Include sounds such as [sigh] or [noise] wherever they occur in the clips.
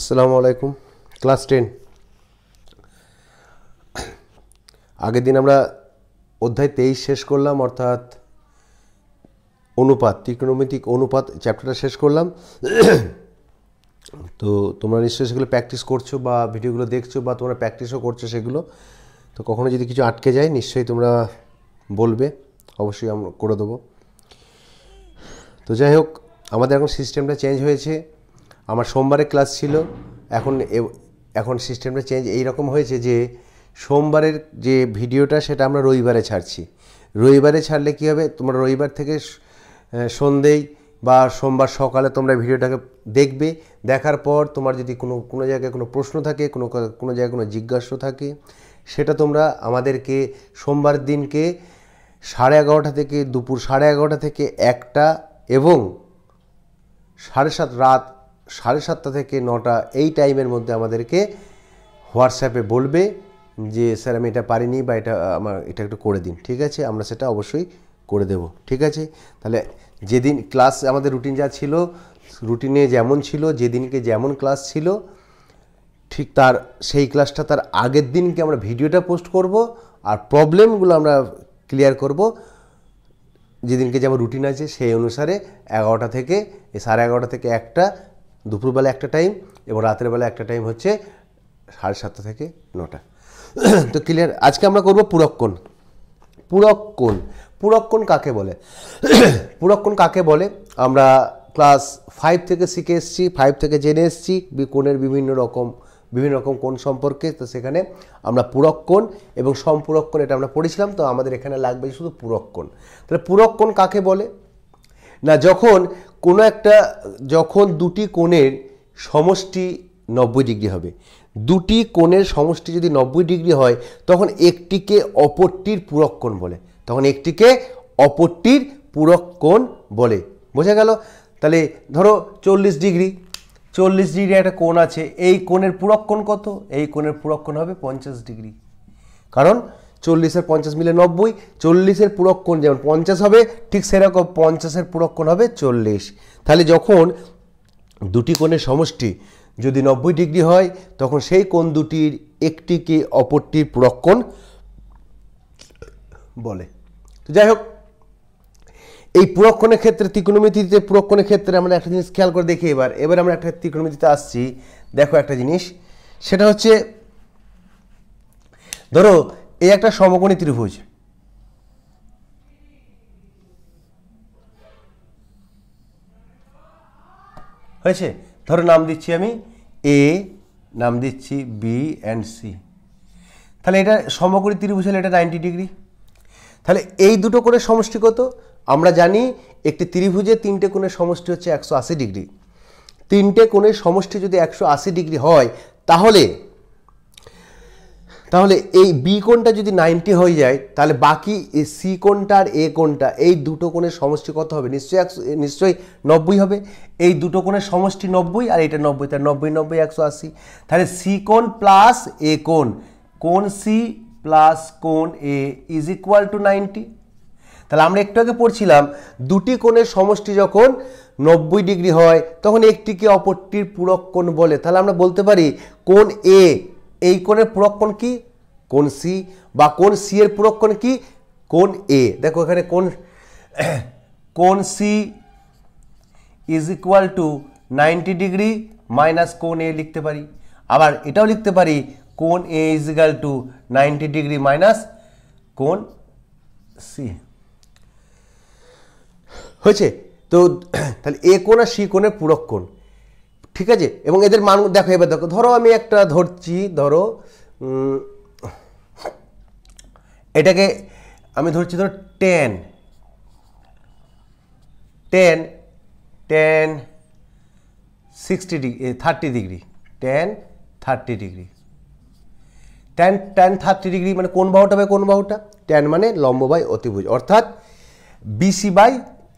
আসসালামু আলাইকুম class ten আগের দিন আমরা অধ্যায় তেইশ শেষ করলাম অর্থাৎ অনুপাত ত্রিকোণমিতিক অনুপাত চ্যাপ্টারটা শেষ করলাম তো তোমরা নিশ্চয়ই সেগুলো প্র্যাকটিস করছো বা ভিডিওগুলো দেখছো বা তোমরা প্র্যাকটিসও করছো সেগুলো তো কখনো যদি কিছু আটকে যায় নিশ্চয়ই তোমরা বলবে অবশ্যই আমরা করে দেবো তো যাই হোক আমাদের এখন সিস্টেমটা চেঞ্জ হয়েছে আমার সোমবারে ক্লাস ছিল এখন এখন সিস্টেমটা চেঞ্জ এই রকম হয়েছে যে সোমবারের যে ভিডিওটা সেটা আমরা রবিবারে ছাড়ছি রবিবারে ছাড়লে কী হবে তোমরা রবিবার থেকে সন্ধেই বা সোমবার সকালে তোমরা ভিডিওটাকে দেখবে দেখার পর তোমার যদি কোনো কোনো জায়গায় কোনো প্রশ্ন থাকে কোনো কোনো জায়গায় কোনো জিজ্ঞাসা থাকে সেটা তোমরা আমাদেরকে সোমবার দিনকে সাড়ে এগারোটা থেকে দুপুর সাড়ে এগারোটা থেকে একটা এবং সাড়ে সাত রাত সাড়ে সাতটা থেকে নটা এই টাইমের মধ্যে আমাদেরকে হোয়াটসঅ্যাপে বলবে যে স্যার আমি এটা পারিনি বা এটা আমার এটা একটু করে দিন ঠিক আছে আমরা সেটা অবশ্যই করে দেব ঠিক আছে তাহলে যেদিন ক্লাস আমাদের রুটিন যা ছিল রুটিনে যেমন ছিল যেদিনকে যেমন ক্লাস ছিল ঠিক তার সেই ক্লাসটা তার আগের দিনকে আমরা ভিডিওটা পোস্ট করব আর প্রবলেমগুলো আমরা ক্লিয়ার করব যেদিনকে যেমন রুটিন আছে সেই অনুসারে এগারোটা থেকে সাড়ে এগারোটা থেকে একটা দুপুরবেলা একটা টাইম এবং রাতের বেলা একটা টাইম হচ্ছে সাড়ে সাতটা থেকে নটা তো ক্লিয়ার আজকে আমরা করব পুরক্ষণ পুরক্ষণ পুরক্ষণ কাকে বলে পুরক্ষণ কাকে বলে আমরা ক্লাস ফাইভ থেকে শিখে এসছি ফাইভ থেকে জেনে এসছি কোণের বিভিন্ন রকম বিভিন্ন রকম কোণ সম্পর্কে তো সেখানে আমরা পুরক্ষণ এবং সম্পুরক্ষণ এটা আমরা পড়েছিলাম তো আমাদের এখানে লাগবে শুধু পুরক্ষণ তাহলে পুরক্ষণ কাকে বলে না যখন কোনো একটা যখন দুটি কোণের সমষ্টি নব্বই ডিগ্রি হবে দুটি কোণের সমষ্টি যদি নব্বই ডিগ্রি হয় তখন একটিকে অপরটির পূরক কোণ বলে তখন একটিকে অপরটির পূরক কোণ বলে বোঝা গেল তাহলে ধরো চল্লিশ ডিগ্রি চল্লিশ ডিগ্রি একটা কোণ আছে এই কোণের পূরক কোণ কত এই কোণের পূরক কোণ হবে পঞ্চাশ ডিগ্রি কারণ চল্লিশের পঞ্চাশ মিলে নব্বই চল্লিশের পূরক যেমন পঞ্চাশ হবে ঠিক সেরকম পঞ্চাশের পূরক হবে চল্লিশ তাহলে যখন দুটি কোণের সমষ্টি যদি নব্বই ডিগ্রি হয় তখন সেই কোণ দুটির একটিকে অপরটির পূরক বলে তো যাই হোক এই পুরক্ষণের ক্ষেত্রে ত্রিকোণমিতিতে পুরক্ষণের ক্ষেত্রে আমরা একটা জিনিস খেয়াল করে দেখি এবার এবার আমরা একটা ত্রিকোণমিতিতে আসছি দেখো একটা জিনিস সেটা হচ্ছে ধরো এই একটা সমকোণী ত্রিভুজ হয়েছে ধরো নাম দিচ্ছি আমি এ নাম দিচ্ছি বি অ্যান্ড সি তাহলে এটা সমকোণী ত্রিভুজ হলে এটা নাইনটি ডিগ্রি তাহলে এই দুটো করে সমষ্টি কত আমরা জানি একটি ত্রিভুজে তিনটে কোণের সমষ্টি হচ্ছে একশো আশি ডিগ্রি তিনটে কোণের সমষ্টি যদি একশো ডিগ্রি হয় তাহলে তাহলে এই বি কোনটা যদি নাইনটি হয়ে যায় তাহলে বাকি সি কোনটা আর এ কোনটা এই দুটো কোণের সমষ্টি কত হবে নিশ্চয়ই একশো নিশ্চয়ই নব্বই হবে এই দুটো কোণের সমষ্টি নব্বই আর এটা নব্বই তাহলে নব্বই নব্বই একশো আশি তাহলে সি কোন প্লাস এ কোন কোন C plus cos A is equal to ninety তাহলে আমরা একটু আগে পড়ছিলাম দুটি কোণের সমষ্টি যখন নব্বই ডিগ্রি হয় তখন একটিকে অপরটির পূরক কোণ বলে তাহলে আমরা বলতে পারি কোন এ এই কোণের পুরক্ষণ কি কোন সি বা কোন সি এর পুরক্ষণ কি কোন এ দেখো এখানে কোন কোন C is equal to ninety degree minus কোন এ লিখতে পারি আবার এটাও লিখতে পারি কোন A is equal to ninety degree minus কোন সি হয়েছে তো [clears throat] তাহলে এ কোন আর সি কোণের পুরক্ষণ ঠিক আছে এবং এদের মান দেখো এবার দেখো ধরো আমি একটা ধরছি ধরো এটাকে আমি ধরছি ধরো tan tan tan sixty degree thirty degree tan thirty degree tan tan thirty degree মানে কোন বাহুটা বাই কোন বাহুটা টেন মানে লম্ব বাই অতিভুজ অর্থাৎ BC by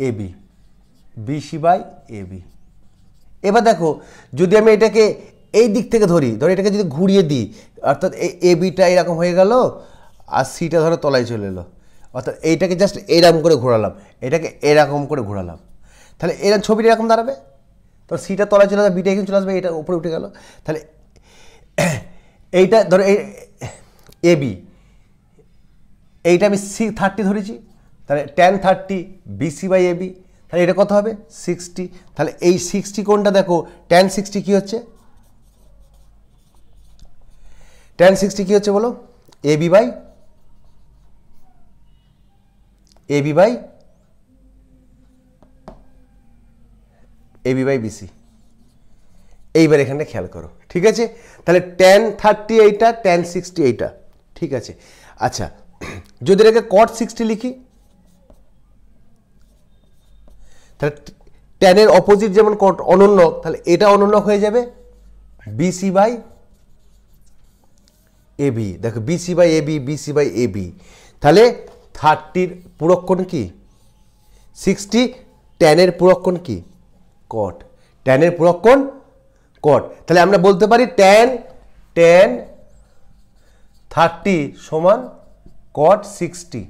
AB BC by AB এবার দেখো যদি আমি এটাকে এই দিক থেকে ধরি ধরো এটাকে যদি ঘুরিয়ে দিই অর্থাৎ এ বিটা এরকম হয়ে গেল আর সিটা ধরো তলায় চলে এলো অর্থাৎ এইটাকে জাস্ট এরকম করে ঘোরালাম এটাকে এরকম করে ঘোরালাম তাহলে এরকম ছবিটা এরকম দাঁড়াবে তো সিটা তলায় চলে আসবে বিটা এখানে চলে আসবে এটা উপরে উঠে গেল তাহলে [coughs] এইটা ধরো এ বি এইটা আমি সি থার্টি ধরেছি তাহলে tan thirty BC by AB তাহলে এটা কত হবে সিক্সটি তাহলে এই সিক্সটি কোনটা দেখো ট্যান সিক্সটি কী হচ্ছে ট্যান সিক্সটি কী হচ্ছে বলো A B by A B by A B by BC এইবার এখানটা খেয়াল করো ঠিক আছে তাহলে ট্যান থার্টি এইটা ট্যান সিক্সটি এইটা ঠিক আছে আচ্ছা যদি এটাকে কট সিক্সটি লিখি তাহলে ট্যানের অপোজিট যেমন অনন্য তাহলে এটা অনন্য হয়ে যাবে বিসি বাই এ বি দেখো BC by A B BC by A B তাহলে থার্টির পুরক্ষণ কি সিক্সটি ট্যানের পুরক্ষণ কি কট ট্যানের পুরক্ষণ কট তাহলে আমরা বলতে পারি ট্যান ট্যান থার্টি সমান কট সিক্সটি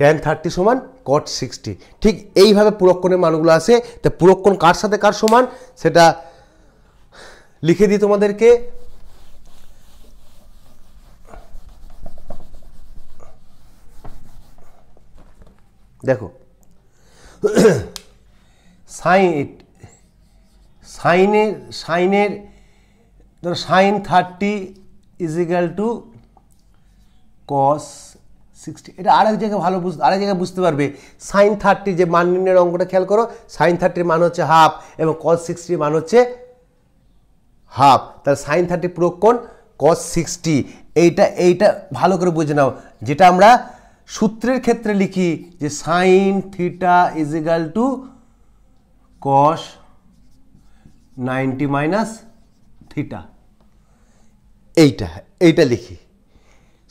ট্যান থার্টি সমান কট সিক্সটি ঠিক এইভাবে পুরক্ষণের মানগুলো আসে তা পুরক্ষণ কার সাথে কার সমান সেটা লিখে দিই তোমাদেরকে দেখো সাইন সাইনের সাইনের ধরো sine thirty is equal to cos sixty এটা আরেক জায়গায় ভালো বুঝ আরেক জায়গায় বুঝতে পারবে সাইন থার্টি যে মান নির্ণয়ের অঙ্কটা খেয়াল করো সাইন থার্টির মান হচ্ছে হাফ এবং কস সিক্সটির মান হচ্ছে হাফ তাহলে সাইন থার্টি প্রয়োগ কোন কস সিক্সটি এইটা এইটা ভালো করে বুঝে নাও যেটা আমরা সূত্রের ক্ষেত্রে লিখি যে sine theta is equal to cos ninety minus theta এইটা এইটা লিখি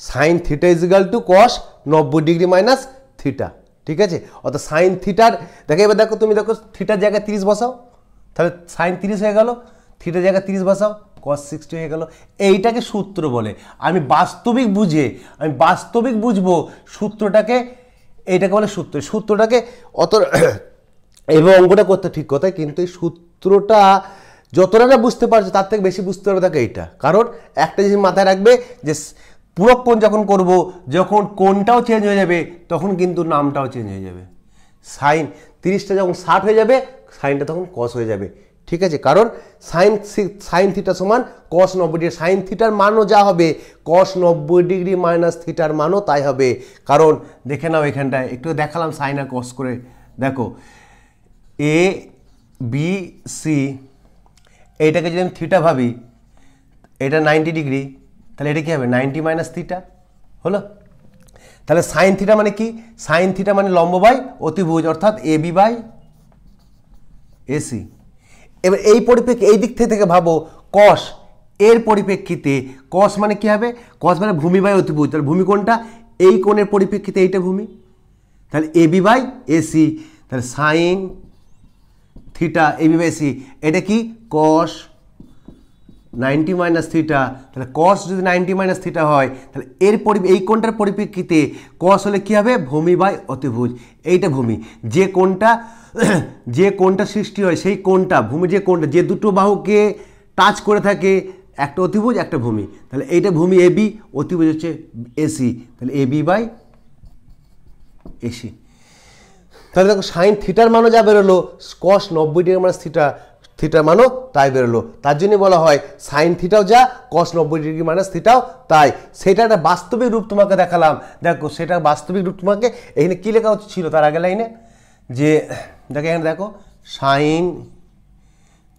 sine theta is equal to cos নব্বই ডিগ্রি মাইনাস থিটা ঠিক আছে অর্থাৎ সাইন থিটার দেখো এবার দেখো তুমি দেখো থিটার জায়গায় তিরিশ বসাও তাহলে সাইন তিরিশ হয়ে গেল থিটার জায়গায় তিরিশ বসাও কস সিক্সটি হয়ে গেল এইটাকে সূত্র বলে আমি বাস্তবিক বুঝে আমি বাস্তবিক বুঝবো সূত্রটাকে এইটাকে বলে সূত্র সূত্রটাকে অত [coughs] এবং অঙ্কটা করতে ঠিক কথা কিন্তু এই সূত্রটা যতটা না বুঝতে পারছো তার থেকে বেশি বুঝতে পারবে তাকে এইটা কারণ একটা জিনিস মাথায় রাখবে যে পূরক কোন যখন করব যখন কোনটাও চেঞ্জ হয়ে যাবে তখন কিন্তু নামটাও চেঞ্জ হয়ে যাবে সাইন তিরিশটা যখন ষাট হয়ে যাবে সাইনটা তখন কস হয়ে যাবে ঠিক আছে কারণ সাইন সাইন থিটা সমান কস নব্বই ডিগ্রি সাইন থিটার মানও যা হবে কস নব্বই ডিগ্রি মাইনাস থিটার মানও তাই হবে কারণ দেখে নাও এখানটায় একটু দেখালাম সাইন আর কস করে দেখো এ বি সি এইটাকে যদি আমি থিটা ভাবি এটা নাইনটি ডিগ্রি তাহলে এটা কী হবে নাইনটি মাইনাস থিটা হলো তাহলে সাইন থিটা মানে কি সাইন থিটা মানে লম্ব বাই অতিভুজ অর্থাৎ এ বি বাই এসি এবার এই পরিপ্রেক্ষিতে এই দিক থেকে ভাবো কস এর পরিপ্রেক্ষিতে কস মানে কি হবে কস মানে ভূমি বাই অতিভুজ তাহলে ভূমি কোনটা এই কোণের পরিপ্রেক্ষিতে এইটা ভূমি তাহলে এ বি বাই এসি তাহলে sine theta A B by AC এটা কি কস নাইনটি মাইনাস থিটা তাহলে কস যদি নাইনটি মাইনাস থিটা হয় তাহলে এর পরি এই কোণটার পরিপ্রেক্ষিতে কস হলে কী হবে ভূমি বাই অতিভুজ এইটা ভূমি যে কোণটা [clears throat] যে কোণটা সৃষ্টি হয় সেই কোণটা ভূমি যে কোণটা যে দুটো বাহুকে টাচ করে থাকে একটা অতিভুজ একটা ভূমি তাহলে এইটা ভূমি এ বি অতিভুজ হচ্ছে এসি তাহলে এ বি বাই এসি তাহলে দেখো সাইন থিটার মানও যা বেরোলো স্কস নব্বই ডিগ্রি মাইনাস থিটা থিটার মানও তাই বেরোলো তার জন্য বলা হয় সাইন থিটাও যা কস নব্বই ডিগ্রি মাইনাস থিটাও তাই সেটা একটা বাস্তবিক রূপ তোমাকে দেখালাম দেখো সেটা বাস্তবিক রূপ তোমাকে এখানে কী লেখা ছিল তার আগে লাইনে যে দেখো এখানে দেখো সাইন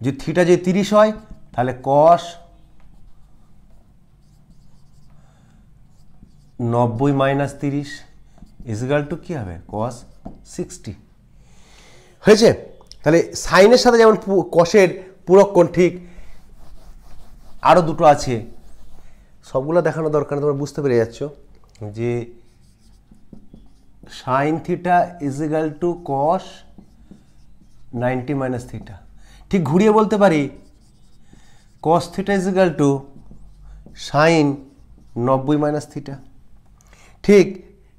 যে থিটা যে তিরিশ হয় তাহলে কস নব্বই মাইনাস তিরিশ ইজগাল টু কী হবে কস সিক্সটি হয়েছে তাহলে সাইনের সাথে যেমন কষের পুরক্ষণ ঠিক আরও দুটো আছে সবগুলো দেখানো দরকার তোমরা বুঝতে পেরে যাচ্ছ যে sine theta is equal to cos ninety minus theta ঠিক ঘুরিয়ে বলতে পারি cos theta is equal to sine নব্বই মাইনাস থিটা ঠিক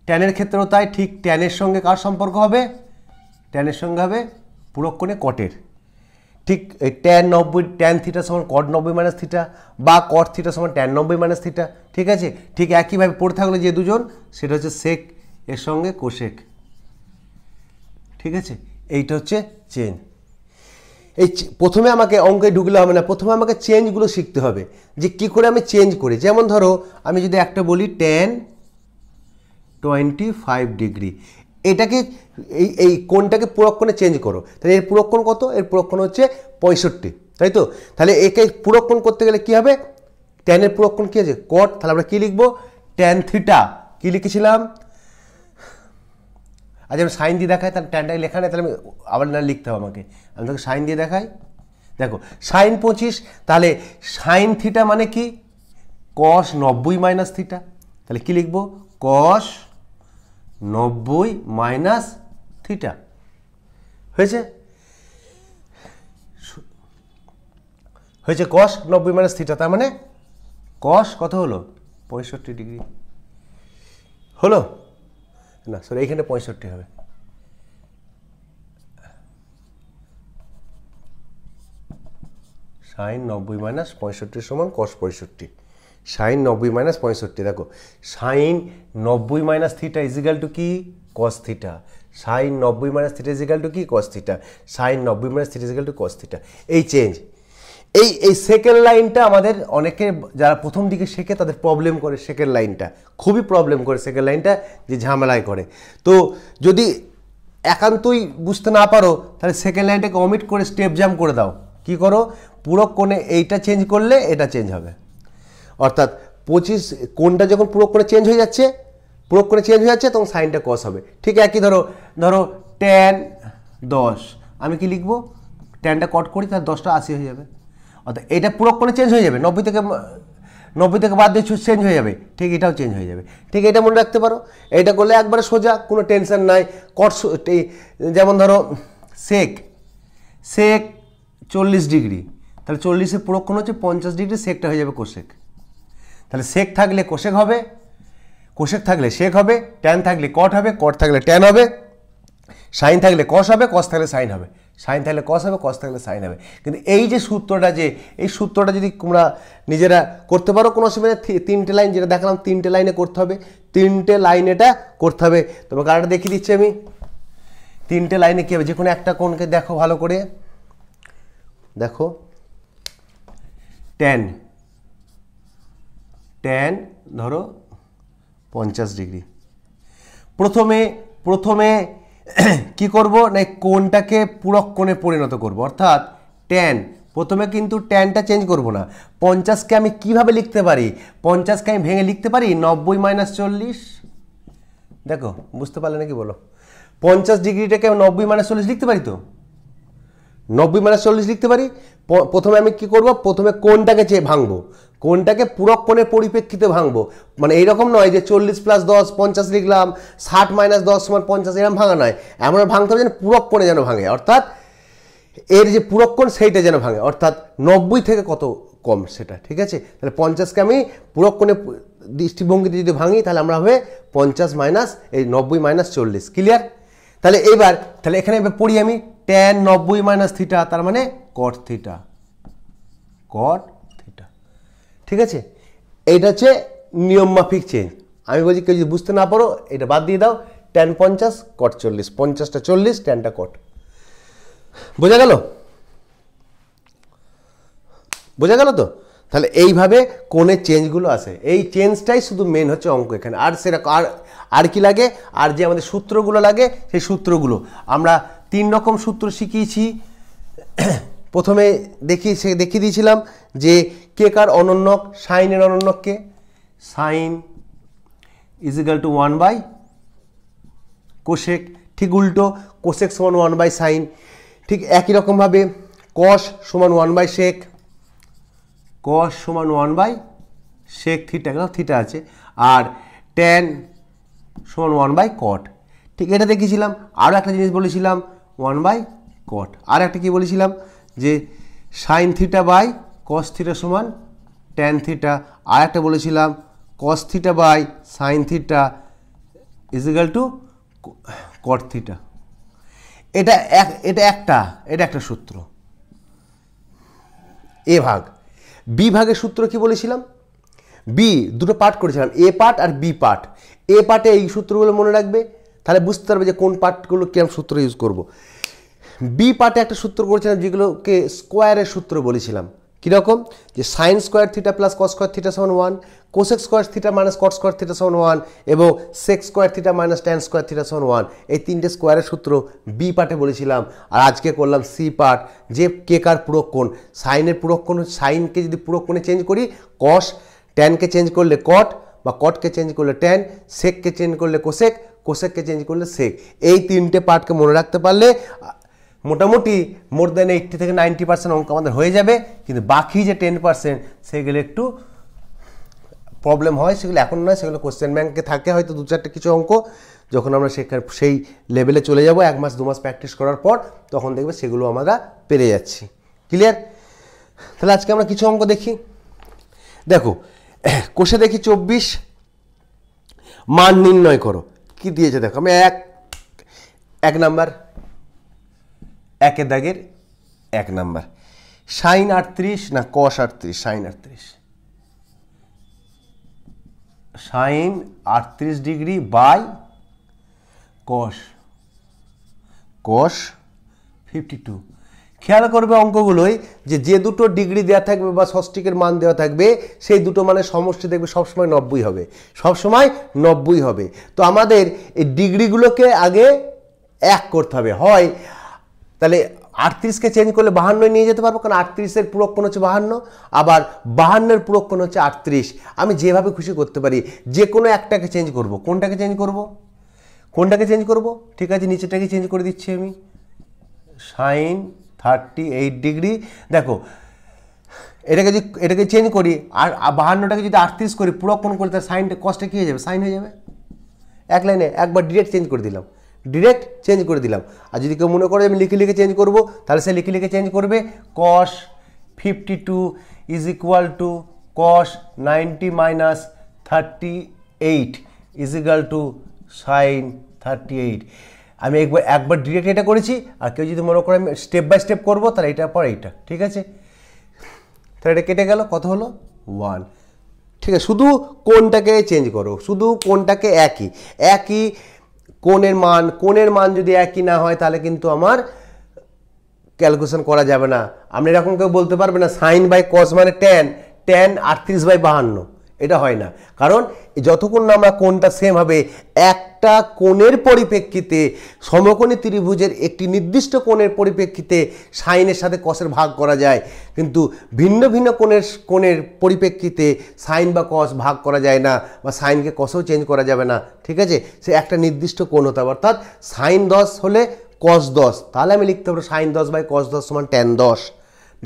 ট্যানের ক্ষেত্রেও তাই ঠিক ট্যানের সঙ্গে কার সম্পর্ক হবে ট্যানের সঙ্গে হবে পূরক কোণে কটের ঠিক ট্যান নব্বই ট্যান থিটা সমান কট নব্বই মাইনাস থিটা বা কট থিটা সমান ট্যান নব্বই মাইনাস থিটা ঠিক আছে ঠিক একইভাবে পড়ে থাকলে যে দুজন সেটা হচ্ছে শেখ এর সঙ্গে কোশেক ঠিক আছে এইটা হচ্ছে চেঞ্জ এই প্রথমে আমাকে অঙ্কে ঢুকলে হবে না প্রথমে আমাকে চেঞ্জগুলো শিখতে হবে যে কি করে আমি চেঞ্জ করি যেমন ধরো আমি যদি একটা বলি টেন টোয়েন্টি ফাইভ ডিগ্রি এটাকে এই এই কোনটাকে পুরক্ষণে চেঞ্জ করো তাহলে এর পুরক্ষণ কত এর পুরক্ষণ হচ্ছে পঁয়ষট্টি তাই তো তাহলে একে পুরক্ষণ করতে গেলে কী হবে ট্যানের পুরক্ষণ কী আছে কট তাহলে আমরা কী লিখবো ট্যান থিটা কী লিখেছিলাম আজ আমি সাইন দিয়ে দেখাই তাহলে ট্যানটাই লেখা নেই তাহলে আমি আবার না লিখতে হবে আমাকে আমি তোকে সাইন দিয়ে দেখাই দেখো সাইন পঁচিশ তাহলে সাইন থিটা মানে কি কস নব্বই মাইনাস থিটা তাহলে কী লিখবো কস নব্বই মাইনাস থিটা হয়েছে হয়েছে কস নব্বই মাইনাস থিটা তার মানে কস কত হলো পঁয়ষট্টি ডিগ্রি হলো না সরি এইখানে পঁয়ষট্টি হবে সাইন নব্বই মাইনাস পঁয়ষট্টির সমান কস পঁয়ষট্টি সাইন নব্বই মাইনাস পঁয়ষট্টি দেখো সাইন নব্বই মাইনাস থিটা ইজিক্যাল টু কি কস থিটা সাইন নব্বই মাইনাস থিটা ইজিক্যাল টু কি কস থিটা সাইন নব্বই minus theta is equal to cos theta এই চেঞ্জ এই এই সেকেন্ড লাইনটা আমাদের অনেকে যারা প্রথম দিকে শেখে তাদের প্রবলেম করে সেকেন্ড লাইনটা খুবই প্রবলেম করে সেকেন্ড লাইনটা যে ঝামেলায় করে তো যদি একান্তই বুঝতে না পারো তাহলে সেকেন্ড লাইনটাকে অমিট করে স্টেপ জাম্প করে দাও কি করো পুরো কোণে এইটা চেঞ্জ করলে এটা চেঞ্জ হবে অর্থাৎ পঁচিশ কোনটা যখন প্রয়োগ করে চেঞ্জ হয়ে যাচ্ছে প্রয়োগ করে চেঞ্জ হয়ে যাচ্ছে তখন সাইনটা কস হবে ঠিক একই ধরো ধরো ট্যান দশ আমি কি লিখবো ট্যানটা কট করি তার দশটা আশি হয়ে যাবে অর্থাৎ এটা প্রয়োগ করে চেঞ্জ হয়ে যাবে নব্বই থেকে নব্বই থেকে বাদ দিয়ে চেঞ্জ হয়ে যাবে ঠিক এটাও চেঞ্জ হয়ে যাবে ঠিক এটা মনে রাখতে পারো এটা করলে একবারে সোজা কোনো টেনশন নাই কট যেমন ধরো সেক সেক চল্লিশ ডিগ্রি তাহলে চল্লিশে পুরক্ষণ হচ্ছে পঞ্চাশ ডিগ্রি সেকটা হয়ে যাবে কোশেক তাহলে সেক থাকলে কোশেক হবে কোশেক থাকলে শেক হবে ট্যান থাকলে কট হবে কট থাকলে ট্যান হবে সাইন থাকলে কস হবে কস থাকলে সাইন হবে সাইন থাকলে কস হবে কস থাকলে সাইন হবে কিন্তু এই যে সূত্রটা যে এই সূত্রটা যদি তোমরা নিজেরা করতে পারো কোনো অসুবিধা তিনটে লাইন যেটা দেখালাম তিনটে লাইনে করতে হবে তিনটে লাইন এটা করতে হবে তোমাকে আরেকটা দেখিয়ে দিচ্ছি আমি তিনটে লাইনে কী হবে যে কোনো একটা কোনকে দেখো ভালো করে দেখো ট্যান ট্যান ধরো পঞ্চাশ ডিগ্রি প্রথমে প্রথমে [clears throat] কি করব না কোনটাকে পূরক কোণে পরিণত করব অর্থাৎ ট্যান প্রথমে কিন্তু ট্যানটা চেঞ্জ করব না পঞ্চাশকে আমি কিভাবে লিখতে পারি পঞ্চাশকে আমি ভেঙে লিখতে পারি নব্বই মাইনাস চল্লিশ দেখো বুঝতে পারলে নাকি বলো পঞ্চাশ ডিগ্রিটাকে আমি নব্বই মাইনাস চল্লিশ লিখতে পারি তো নব্বই মাইনাস চল্লিশ লিখতে পারি প্রথমে আমি কি করব প্রথমে কোনটাকে চেয়ে ভাঙবো কোনটাকে পুরক্ষণের পরিপ্রেক্ষিতে ভাঙবো মানে এইরকম নয় যে চল্লিশ প্লাস দশ পঞ্চাশ লিখলাম ষাট মাইনাস দশ সমান পঞ্চাশ এরকম ভাঙা নয় এমন ভাঙতে হবে যেন পুরক্ষণে কোণে যেন ভাঙে অর্থাৎ এর যে পুরক্ষণ কোণ সেইটা যেন ভাঙে অর্থাৎ নব্বই থেকে কত কম সেটা ঠিক আছে তাহলে পঞ্চাশকে আমি পুরক্ষণে কোণে দৃষ্টিভঙ্গিতে যদি ভাঙি তাহলে আমরা হবে পঞ্চাশ মাইনাস এই নব্বই মাইনাস চল্লিশ ক্লিয়ার তাহলে এবার তাহলে এখানে এবার পড়ি আমি ট্যান নব্বই মাইনাস থিটা তার মানে কট থিটা কট থিটা ঠিক আছে এইটা হচ্ছে নিয়মমাফিক চেঞ্জ আমি বলছি কেউ যদি বুঝতে না পারো এটা বাদ দিয়ে দাও ট্যান পঞ্চাশ কট চল্লিশ পঞ্চাশটা চল্লিশ ট্যানটা কট বোঝা গেল বোঝা গেল তো তাহলে এইভাবে কোণের চেঞ্জগুলো আসে এই চেঞ্জটাই শুধু মেন হচ্ছে অঙ্ক এখানে আর সেরকম আর আর কি লাগে আর যে আমাদের সূত্রগুলো লাগে সেই সূত্রগুলো আমরা তিন রকম সূত্র শিখিয়েছি [coughs] প্রথমে দেখি সে দেখিয়ে দিয়েছিলাম যে কে কার অনন্যক সাইনের অনন্যককে sine is equal to one by cosec ঠিক উল্টো কোশেক সমান ওয়ান বাই সাইন ঠিক একই রকমভাবে কস সমান ওয়ান বাই শেখ কস সমান ওয়ান বাই শেখ থিটা কেন থিটা আছে আর টেন সমান ওয়ান বাই কট ঠিক এটা দেখেছিলাম আরও একটা জিনিস বলেছিলাম ওয়ান বাই কট আর একটা কি বলেছিলাম যে sine theta by cos theta সমান টেন থিটা আর একটা বলেছিলাম cos theta by sine theta is equal to cot theta এটা এক এটা একটা এটা একটা সূত্র এ ভাগ বি ভাগের সূত্র কি বলেছিলাম বি দুটো পার্ট করেছিলাম এ পার্ট আর বি পার্ট এ পার্টে এই সূত্রগুলো মনে রাখবে তাহলে বুঝতে পারবে যে কোন পার্টগুলো কিরম সূত্র ইউজ করব বি পার্টে একটা সূত্র করেছিলাম যেগুলোকে স্কোয়ারের সূত্র বলেছিলাম কীরকম যে sine square theta plus cos square theta সমান one cosec square theta minus cot square theta সমান ওয়ান এবং sec square theta minus tan square theta সমান ওয়ান এই তিনটে স্কোয়ারের সূত্র বি পার্টে বলেছিলাম আর আজকে করলাম সি পার্ট যে কে কার পুরক্ষণ সাইনের পুরক্ষণ সাইনকে যদি পুরক্ষণে কোণে চেঞ্জ করি কস ট্যানকে চেঞ্জ করলে কট বা কটকে চেঞ্জ করলে ট্যান সেককে চেঞ্জ করলে কোসেক কোসেককে চেঞ্জ করলে সেক এই তিনটে পার্টকে মনে রাখতে পারলে মোটামুটি মোর দেন এইট্টি থেকে নাইনটি পার্সেন্ট অঙ্ক আমাদের হয়ে যাবে কিন্তু বাকি যে টেন পার্সেন্ট সেগুলো একটু প্রবলেম হয় সেগুলো এখন নয় সেগুলো কোশ্চেন ব্যাংকে থাকে হয়তো দু চারটে কিছু অঙ্ক যখন আমরা সেখানে সেই লেভেলে চলে যাব এক মাস দু মাস প্র্যাকটিস করার পর তখন দেখবে সেগুলো আমরা পেরে যাচ্ছি ক্লিয়ার তাহলে আজকে আমরা কিছু অঙ্ক দেখি দেখো [clears throat] কোষে দেখি চব্বিশ মান নির্ণয় করো কি দিয়েছে দেখো আমি এক এক নাম্বার একে দাগের এক নাম্বার সাইন আটত্রিশ না কস আটত্রিশ সাইন আটত্রিশ সাইন আটত্রিশ degree by cos cos fifty two খেয়াল করবে অঙ্কগুলোই যে যে দুটো ডিগ্রি দেওয়া থাকবে বা ষষ্ঠিকের মান দেওয়া থাকবে সেই দুটো মানে সমষ্টি দেখবে সবসময় নব্বই হবে সবসময় নব্বই হবে তো আমাদের এই ডিগ্রিগুলোকে আগে এক করতে হবে হয় তাহলে আটত্রিশকে চেঞ্জ করলে বাহান্ন নিয়ে যেতে পারবো কারণ আটত্রিশের পুরক্ষণ হচ্ছে বাহান্ন আবার বাহান্নের পুরক্ষণ হচ্ছে আটত্রিশ আমি যেভাবে খুশি করতে পারি যে কোনো একটাকে চেঞ্জ করব কোনটাকে চেঞ্জ করব কোনটাকে চেঞ্জ করব ঠিক আছে নিচেটাকে চেঞ্জ করে দিচ্ছি আমি সাইন থার্টি এইট ডিগ্রি দেখো এটাকে যদি এটাকে চেঞ্জ করি আর বাহান্নটাকে যদি আটত্রিশ করি পুরক্ষণ করি তার সাইনটা কষ্টটা কী হয়ে যাবে সাইন হয়ে যাবে এক লাইনে একবার ডিরেক্ট চেঞ্জ করে দিলাম ডিরেক্ট চেঞ্জ করে দিলাম আর যদি কেউ মনে করে আমি লিখে লিখে চেঞ্জ করব তাহলে সে লিখে লিখে চেঞ্জ করবে cos fifty two is equal to cos ninety minus thirty eight is equal to sine thirty eight আমি একবার একবার ডিরেক্ট এটা করেছি আর কেউ যদি মনে করে আমি স্টেপ বাই স্টেপ করবো তাহলে এটার পর এইটা ঠিক আছে তাহলে এটা কেটে গেল কত হলো ওয়ান ঠিক আছে শুধু কোনটাকে চেঞ্জ করো শুধু কোনটাকে একই একই কোণের মান কোণের মান যদি একই না হয় তাহলে কিন্তু আমার ক্যালকুলেশন করা যাবে না আপনি এরকম কেউ বলতে পারবেন না সাইন বাই কস মানে ট্যান ট্যান আটত্রিশ বাই বাহান্ন এটা হয় না কারণ যতক্ষণ না আমরা কোনটা সেম হবে একটা কোণের পরিপ্রেক্ষিতে সমকোণী ত্রিভুজের একটি নির্দিষ্ট কোণের পরিপ্রেক্ষিতে সাইনের সাথে কসের ভাগ করা যায় কিন্তু ভিন্ন ভিন্ন কোণের কোণের পরিপ্রেক্ষিতে সাইন বা কস ভাগ করা যায় না বা সাইনকে কসেও চেঞ্জ করা যাবে না ঠিক আছে সে একটা নির্দিষ্ট কোণ হতে হবে অর্থাৎ সাইন দশ হলে কস দশ তাহলে আমি লিখতে পারবো সাইন দশ বাই কস দশ সমান ট্যান দশ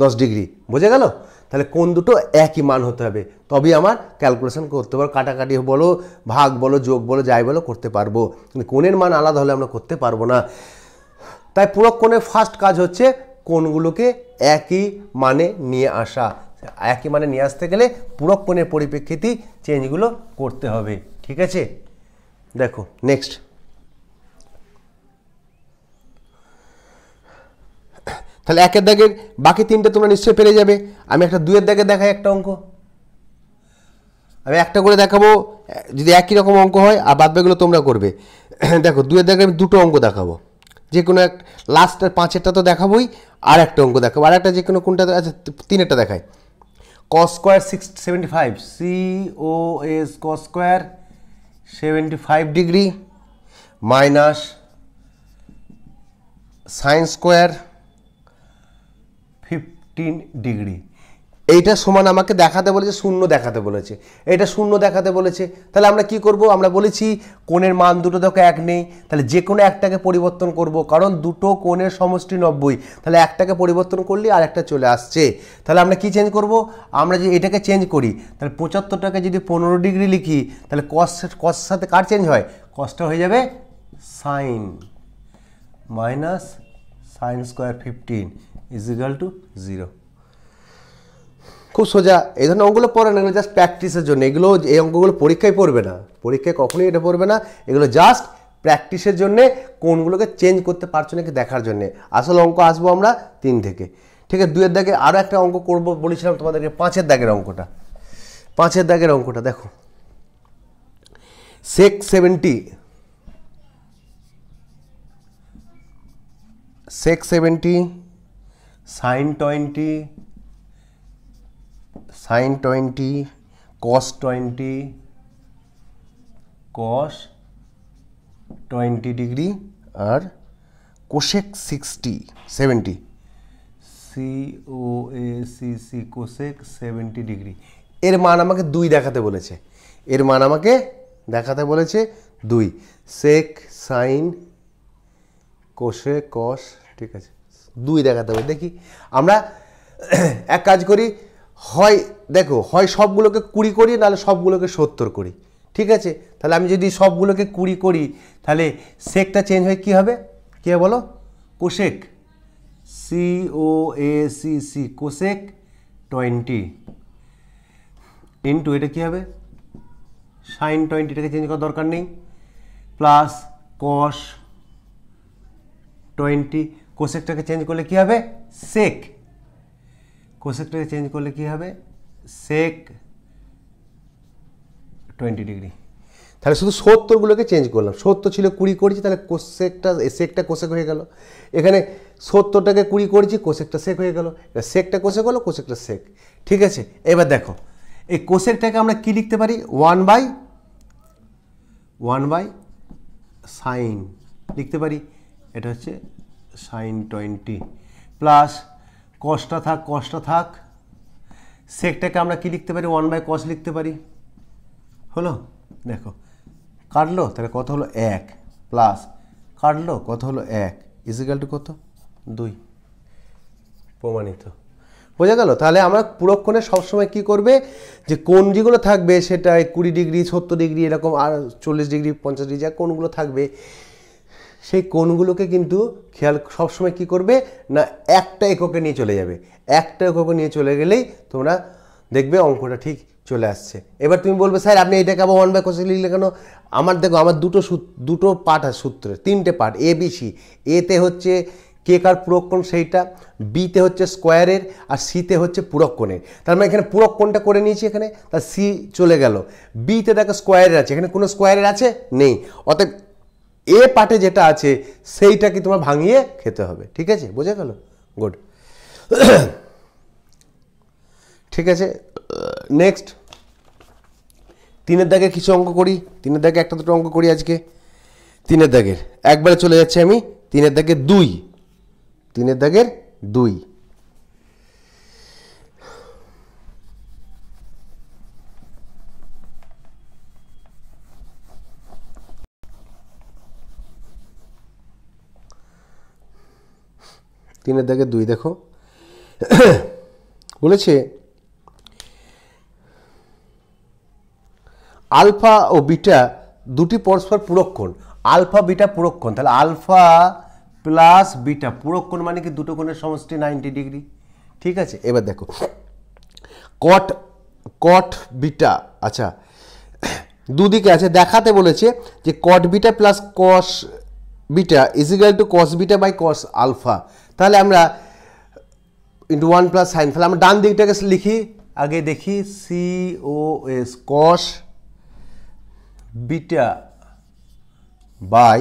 দশ ডিগ্রি বোঝা গেল তাহলে কোন দুটো একই মান হতে হবে তবেই আমার ক্যালকুলেশন করতে পারবো কাটাকাটি বলো ভাগ বলো যোগ বলো যাই বলো করতে পারবো কিন্তু কোণের মান আলাদা হলে আমরা করতে পারবো না তাই পুরো কোণের ফার্স্ট কাজ হচ্ছে কোণগুলোকে একই মানে নিয়ে আসা একই মানে নিয়ে আসতে গেলে পুরক্ষণের কোণের পরিপ্রেক্ষিতেই চেঞ্জগুলো করতে হবে ঠিক আছে দেখো নেক্সট তাহলে একের দাগের বাকি তিনটে তোমরা নিশ্চয়ই পেরে যাবে আমি একটা দুয়ের দাগে দেখাই একটা অঙ্ক আমি একটা করে দেখাবো যদি একই রকম অঙ্ক হয় আর বাদবাকিগুলো তোমরা করবে [clears throat] দেখো দুয়ের দাগে আমি দুটো অঙ্ক দেখাবো যে কোনো এক লাস্টের পাঁচেরটা তো দেখাবোই আর একটা অঙ্ক দেখাবো আর একটা যে কোনো কোনটা আচ্ছা তিনেরটা দেখায় cos square six seventy five C O S cos square seventy five degree minus sines square তিন ডিগ্রি এইটা সমান আমাকে দেখাতে বলেছে শূন্য দেখাতে বলেছে এটা শূন্য দেখাতে বলেছে তাহলে আমরা কি করব আমরা বলেছি কোণের মান দুটো দেখো এক নেই তাহলে যে কোনো একটাকে পরিবর্তন করব কারণ দুটো কোণের সমষ্টি নব্বই তাহলে একটাকে পরিবর্তন করলে আর একটা চলে আসছে তাহলে আমরা কি চেঞ্জ করব আমরা যদি এটাকে চেঞ্জ করি তাহলে পঁচাত্তরটাকে যদি পনেরো ডিগ্রি লিখি তাহলে কস কসের সাথে কার চেঞ্জ হয় কসটা হয়ে যাবে sine minus sine square fifteen is equal to zero খুব সোজা এই ধরনের অঙ্কগুলো পড়ে না এগুলো জাস্ট প্র্যাকটিসের জন্য এগুলো এই অঙ্কগুলো পরীক্ষায় পড়বে না পরীক্ষায় কখনোই এটা পড়বে না এগুলো জাস্ট প্র্যাকটিসের জন্যে কোনগুলোকে চেঞ্জ করতে পারছো নাকি দেখার জন্যে আসল অঙ্ক আসবো আমরা তিন থেকে ঠিক আছে দুয়ের দাগে আরও একটা অঙ্ক করব বলেছিলাম তোমাদেরকে পাঁচের দাগের অঙ্কটা পাঁচের দাগের অঙ্কটা দেখো sec seventy sec seventy sine twenty sine twenty cos twenty cos twenty degree আর cosec sixty seventy A C C cosec seventy degree এর মান আমাকে দুই দেখাতে বলেছে এর মান আমাকে দেখাতে বলেছে দুই সেক সাইন কোশে কস ঠিক আছে দুই দেখাতে হবে দেখি আমরা এক কাজ করি হয় দেখো হয় সবগুলোকে কুড়ি করি নাহলে সবগুলোকে সত্তর করি ঠিক আছে তাহলে আমি যদি সবগুলোকে কুড়ি করি তাহলে সেকটা চেঞ্জ হয় কী হবে কী বলো cosec C O A C C cosec twenty into এটা কী হবে সাইন টোয়েন্টিটাকে চেঞ্জ করার দরকার নেই প্লাস কস টোয়েন্টি কোশেকটাকে চেঞ্জ করলে কি হবে সেক কোশেকটাকে চেঞ্জ করলে কি হবে সেক টোয়েন্টি ডিগ্রি তাহলে শুধু সত্তরগুলোকে চেঞ্জ করলাম সত্তর ছিল কুড়ি করেছি তাহলে কোশেকটা সেকটা কোশেক হয়ে গেল এখানে সত্তরটাকে কুড়ি করেছি কোশেকটা সেক হয়ে গেল সেকটা কোশেক হলো কোশেকটা সেক ঠিক আছে এবার দেখো এই কোশেকটাকে আমরা কী লিখতে পারি one by one by sine লিখতে পারি এটা হচ্ছে সাইন টোয়েন্টি প্লাস কসটা থাক কসটা থাক সেকটাকে আমরা কি লিখতে পারি ওয়ান বাই কস লিখতে পারি হলো দেখো কাটলো তাহলে কত হলো এক প্লাস কাটলো কত হলো এক ইজিক্যাল টু কত দুই প্রমাণিত বোঝা গেল তাহলে আমরা পুরক্ষণে সবসময় কি করবে যে কোন যেগুলো থাকবে সেটাই কুড়ি ডিগ্রি সত্তর ডিগ্রি এরকম আর চল্লিশ ডিগ্রি পঞ্চাশ ডিগ্রি কোনগুলো থাকবে সেই কোণগুলোকে কিন্তু খেয়াল সবসময় কি করবে না একটা এককে নিয়ে চলে যাবে একটা এককে নিয়ে চলে গেলেই তোমরা দেখবে অঙ্কটা ঠিক চলে আসছে এবার তুমি বলবে স্যার আপনি এটাকে আবার ওয়ান বাই কোশ্চেন লিখলে কেন আমার দেখো আমার দুটো দুটো পার্ট আছে সূত্রে তিনটে পার্ট এ বি সি এতে হচ্ছে কে কার পুরক্ষণ সেইটা বিতে হচ্ছে স্কোয়ারের আর সিতে হচ্ছে পুরক্ষণের তার মানে এখানে পুরক্ষণটা করে নিয়েছি এখানে তার সি চলে গেল বিতে দেখো স্কোয়ারের আছে এখানে কোনো স্কোয়ারের আছে নেই অতএব এ পাটে যেটা আছে সেইটাকে তোমার ভাঙিয়ে খেতে হবে ঠিক আছে বোঝা গেল গুড ঠিক আছে নেক্সট তিনের দাগে কিছু অঙ্ক করি তিনের দাগে একটা দুটো অঙ্ক করি আজকে তিনের দাগের একবারে চলে যাচ্ছে আমি তিনের দাগে দুই তিনের দাগের দুই তিনের দাগে দুই দেখো [coughs] বলেছে আলফা ও বিটা দুটি পরস্পর পুরক্ষণ আলফা বিটা পুরক্ষণ তাহলে আলফা প্লাস বিটা পুরক্ষণ মানে কি দুটো কোণের সমষ্টি নাইনটি ডিগ্রি ঠিক আছে এবার দেখো কট কট বিটা আচ্ছা [coughs] দুদিকে আছে দেখাতে বলেছে যে cot beta plus cos beta is equal to cos beta by cos alpha তাহলে আমরা ইন্টু ওয়ান প্লাস সাইন তাহলে আমরা ডান দিকটাকে লিখি আগে দেখি C O S cos beta by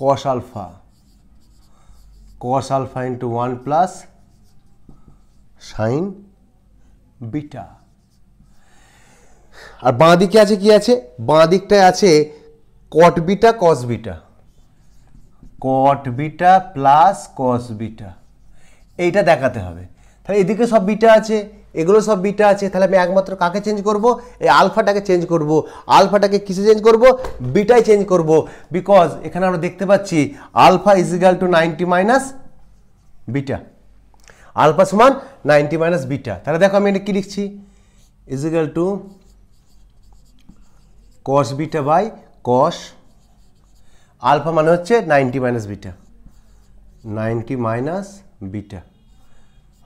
cos alpha cos alpha into one plus sine beta আর বাঁ দিকে আছে কি আছে বাঁ দিকটায় আছে cot beta cos beta cot beta plus cos beta এইটা দেখাতে হবে তাহলে এদিকে সব বিটা আছে এগুলো সব বিটা আছে তাহলে আমি একমাত্র কাকে চেঞ্জ করব এই আলফাটাকে চেঞ্জ করব আলফাটাকে কিসে চেঞ্জ করব বিটাই চেঞ্জ করব বিকজ এখানে আমরা দেখতে পাচ্ছি alpha is equal to ninety minus beta alpha সমান নাইনটি মাইনাস বিটা তাহলে দেখো আমি এটা কী লিখছি is equal to cos beta by cos alpha মানে হচ্ছে ninety minus beta ninety minus beta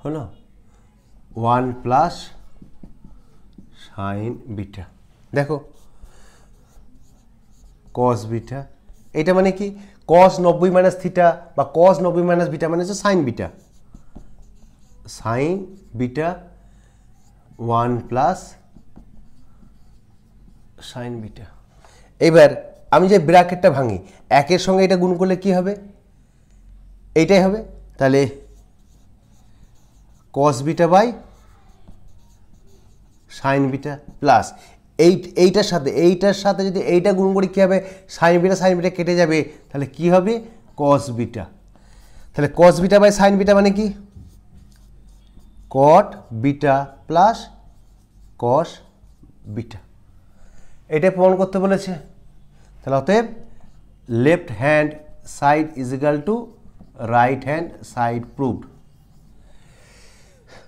হলো ওয়ান প্লাস সাইন বিটা দেখো কস বিটা এটা মানে কি কস নব্বই মাইনাস থিটা বা কস নব্বই মাইনাস বিটা মানে হচ্ছে sine beta sine beta one plus sine beta এবার আমি যে ব্র্যাকেটটা ভাঙি একের সঙ্গে এটা গুণ করলে কি হবে এইটাই হবে তাহলে cos beta by sine beta plus এই এইটার সাথে এইটার সাথে যদি এইটা গুণ করি কী হবে সাইন বিটা সাইন বিটা কেটে যাবে তাহলে কি হবে কস বিটা তাহলে cos beta by sine beta মানে কি cot beta plus cos beta এটা প্রমাণ করতে বলেছে তাহলে অতএব left hand side is equal to right hand side proved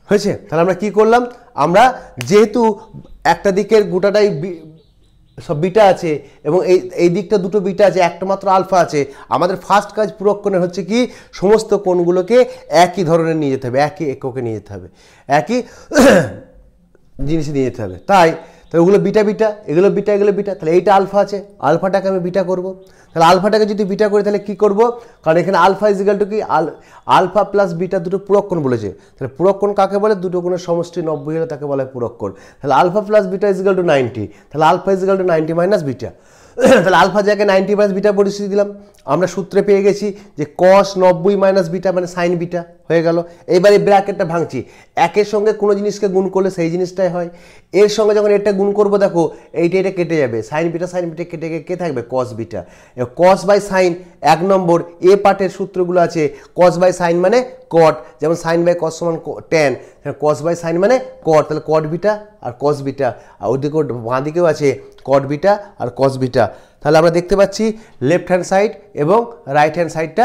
হয়েছে তাহলে আমরা কি করলাম আমরা যেহেতু একটা দিকের গোটাটাই সব বিটা আছে এবং এই এই দিকটা দুটো বিটা আছে একটা মাত্র আলফা আছে আমাদের ফার্স্ট কাজ পুরক্ষণের হচ্ছে কি সমস্ত কোণগুলোকে একই ধরনের নিয়ে যেতে হবে একই এককে নিয়ে যেতে হবে একই [coughs] জিনিসে নিয়ে যেতে হবে তাই তাহলে ওগুলো বিটা বিটা এগুলো বিটা এগুলো বিটা তাহলে এইটা আলফা আছে আলফাটাকে আমি বিটা করব তাহলে আলফাটাকে যদি বিটা করি তাহলে কী করব কারণ এখানে আলফা ইজিক্যাল টু কি আল আলফা প্লাস বিটা দুটো পুরক্ষণ বলেছে তাহলে পুরক্ষণ কাকে বলে দুটো কোনো সমষ্টি নব্বই হলে তাকে বলে পুরক্ষণ তাহলে alpha plus beta is equal to ninety তাহলে alpha is equal to ninety minus beta [clears throat] তাহলে আলফা জায়গায় নাইনটি মাইনাস বিটা পরিস্থিতি দিলাম আমরা সূত্রে পেয়ে গেছি যে কস নব্বই মাইনাস বিটা মানে সাইন বিটা হয়ে গেল এইবার এই ব্র্যাকেটটা ভাঙছি একের সঙ্গে কোনো জিনিসকে গুণ করলে সেই জিনিসটাই হয় এর সঙ্গে যখন এটা গুণ করবো দেখো এইটা এটা কেটে যাবে সাইন বিটা সাইন বিটা কেটে গিয়ে কে থাকবে cos beta cos by sine এক নম্বর এ পার্টের সূত্রগুলো আছে কস বাই সাইন মানে কট যেমন সাইন বাই কস সমান টেন কস বাই সাইন মানে কট তাহলে কট বিটা আর কস বিটা আর ওদিকে বাঁ দিকেও আছে কট বিটা আর কস বিটা তাহলে আমরা দেখতে পাচ্ছি লেফট হ্যান্ড সাইড এবং রাইট হ্যান্ড সাইডটা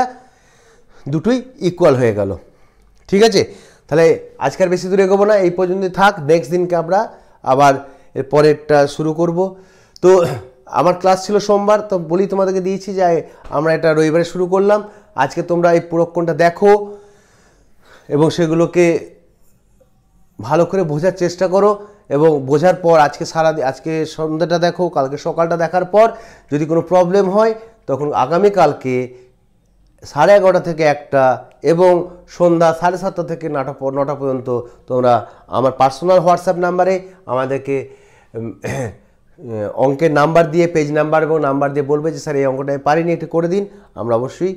দুটোই ইকুয়াল হয়ে গেল ঠিক আছে তাহলে আজকের বেশি দূরে এগোবো না এই পর্যন্তই থাক নেক্সট দিনকে আমরা আবার এর পরেরটা শুরু করব তো আমার ক্লাস ছিল সোমবার তো বলি তোমাদেরকে দিয়েছি যে আমরা এটা রবিবারে শুরু করলাম আজকে তোমরা এই পুরক্ষণটা দেখো এবং সেগুলোকে ভালো করে বোঝার চেষ্টা করো এবং বোঝার পর আজকে সারা আজকে সন্ধ্যাটা দেখো কালকে সকালটা দেখার পর যদি কোনো প্রবলেম হয় তখন আগামীকালকে সাড়ে এগারোটা থেকে একটা এবং সন্ধ্যা সাড়ে সাতটা থেকে নটা নটা পর্যন্ত তোমরা আমার পার্সোনাল হোয়াটসঅ্যাপ নাম্বারে আমাদেরকে [coughs] অঙ্কের নাম্বার দিয়ে পেজ নাম্বার এবং নাম্বার দিয়ে বলবে যে স্যার এই অঙ্কটা আমি পারিনি একটু করে দিন আমরা অবশ্যই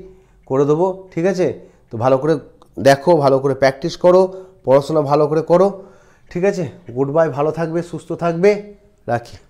করে দেবো ঠিক আছে তো ভালো করে দেখো ভালো করে প্র্যাকটিস করো পড়াশোনা ভালো করে করো ঠিক আছে গুড বাই ভালো থাকবে সুস্থ থাকবে রাখি